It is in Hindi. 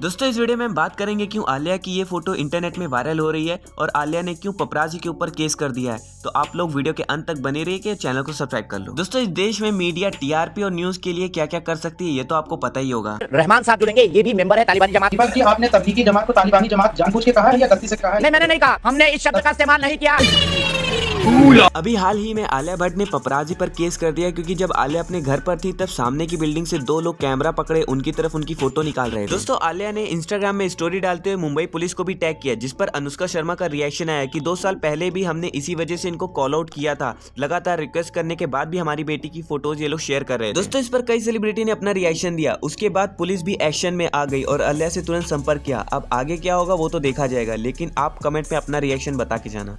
दोस्तों इस वीडियो में हम बात करेंगे क्यों आलिया की ये फोटो इंटरनेट में वायरल हो रही है और आलिया ने क्यों पपराजी के ऊपर केस कर दिया है तो आप लोग वीडियो के अंत तक बने रहिए चैनल को सब्सक्राइब कर लो दोस्तों इस देश में मीडिया टीआरपी और न्यूज के लिए क्या क्या कर सकती है ये तो आपको पता ही होगा रहमान साहब जुड़ेंगे ये भी मेंबर है तालिबानी जमात की आपने तबलीगी जमात को तालिबानी जमात जानबूझ के कहा या गलती से कहा है मैंने नहीं कहा हमने इस शब्द का इस्तेमाल नहीं किया अभी हाल ही में आलिया भट्ट ने पपराजी पर केस कर दिया क्योंकि जब आलिया अपने घर पर थी तब सामने की बिल्डिंग से दो लोग कैमरा पकड़े उनकी तरफ उनकी फोटो निकाल रहे थे दोस्तों आलिया ने इंस्टाग्राम में स्टोरी डालते हुए मुंबई पुलिस को भी टैग किया जिस पर अनुष्का शर्मा का रिएक्शन आया कि दो साल पहले भी हमने इसी वजह से इनको कॉल आउट किया था लगातार रिक्वेस्ट करने के बाद भी हमारी बेटी की फोटोज ये लोग शेयर कर रहे दोस्तों इस पर कई सेलिब्रिटी ने अपना रिएक्शन दिया उसके बाद पुलिस भी एक्शन में आ गई और आलिया से तुरंत संपर्क किया अब आगे क्या होगा वो तो देखा जाएगा लेकिन आप कमेंट में अपना रिएक्शन बता के जाना